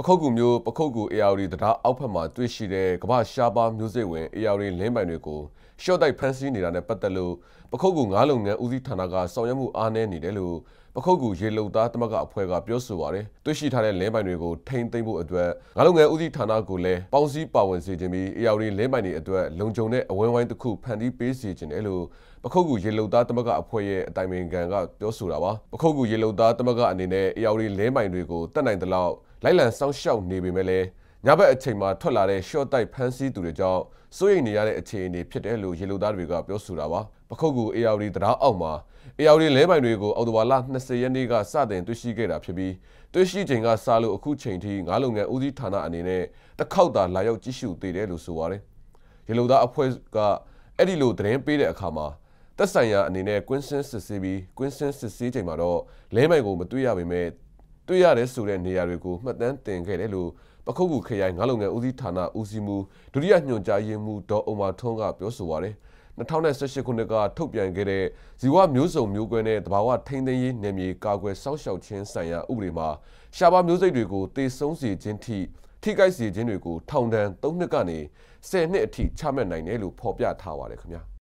ပခုတ်ကူမျိုးပခုတ်ကူ ARD တရားအောက်ဖက်မှာတွေ့ရှိတဲ့ကမ္ဘာရှားပါမျိုးစိတ်ဝင် ARD လင်းပိုင်တွေကိုရှော့တိုက်ဖန်ဆီးနေတာနဲ့ပတ်သက်လို့ပခုတ်ကူငါးလုပ်ငန်းဦးစီးဌာနကဆောင်ရွက်မှုအားနည်းနေတယ်လို့အခုတ်ကူရေလုံသားတမကအဖွဲ့ကပြောဆိုပါတယ်တွေ့ရှိထားတဲ့လင်းပိုင်တွေကိုထိန်းသိမ်းဖို့အတွက်ငါလုံငယ်ဦးစီးဌာနကိုလည်းပေါင်းစည်းပါဝင်စေခြင်းပြီးအေရဝတီလင်းပိုင်တွေအတွက်လုံခြုံတဲ့အဝန်းဝိုင်းတစ်ခုဖန်တီးပေးစေခြင်းတယ်လို့ပခုတ်ကူရေလုံသားတမကအဖွဲ့ရဲ့အတိုင်ပင်ခံကပြောဆိုတာပါပခုတ်ကူရေလုံသားတမကအနေနဲ့အေရဝတီလင်းပိုင်တွေကိုတတ်နိုင်သလောက်လိုက်လံစောင့်ရှောက်နေပေမဲ့လည်းညဘက်အချိန်မှာထွက်လာတဲ့ short တိုက်ဖမ်းဆီးသူတွေကြောင့်စိုးရိမ်နေရတဲ့အခြေအနေဖြစ်တယ်လို့ရေလုံသားတွေကပြောဆိုတာပါပခုတ်ကူ ARD တရားအောက်မှာ ARD လဲပိုင်တွေကိုအော်တိုဘာလ20ရက်နေ့ကစတင်တွေ့ရှိခဲ့တာဖြစ်ပြီးတွေ့ရှိချိန်ကစလို့အခုချိန်ထိငါးလုံငန်းဦးစီးဌာနအနေနဲ့တစ်ခေါက်သာလာရောက်ကြည့်ရှုသေးတယ်လို့ဆိုပါတယ်ရေလုံသားအဖွဲ့ကအဲ့ဒီလိုသတင်းပေးတဲ့အခါမှာတက်ဆိုင်ရာအနေနဲ့ကွင်းစင်းစစ်ဆေးပြီးကွင်းစင်းစစ်ဆေးချိန်မှာတော့လဲမိုင်ကိုမတွေ့ရပေမဲ့တွေ့ရတယ်ဆိုတဲ့နေရာတွေကိုမှတ်တမ်းတင်ခဲ့တယ်လို့ပခုတ်ကူခရိုင်ငါးလုံငယ်ဦးစီးဌာနဦးစီးမှုဒုတိယညွှန်ကြားရေးမှူးဒေါ်အုံမာထွန်းကပြောဆိုပါတယ်2018ခုနှစ်ကထုတ်ပြန်ခဲ့တဲ့ဇီဝမျိုးစုံမျိုးကွဲနဲ့တဘာဝထိန်းသိမ်းရေးနယ်မြေကာကွယ်စောင့်ရှောက်ခြင်းဆိုင်ရာဥပဒေမှာရှားပါမျိုးစိတ်တွေကိုတေဆုံးစေခြင်းထိထိခိုက်စေခြင်းတွေကိုထောင်ဒဏ်၃နှစ်ကနေ၁၀နှစ်အထိချမှတ်နိုင်တယ်လို့ဖော်ပြထားပါတယ်ခင်ဗျာ။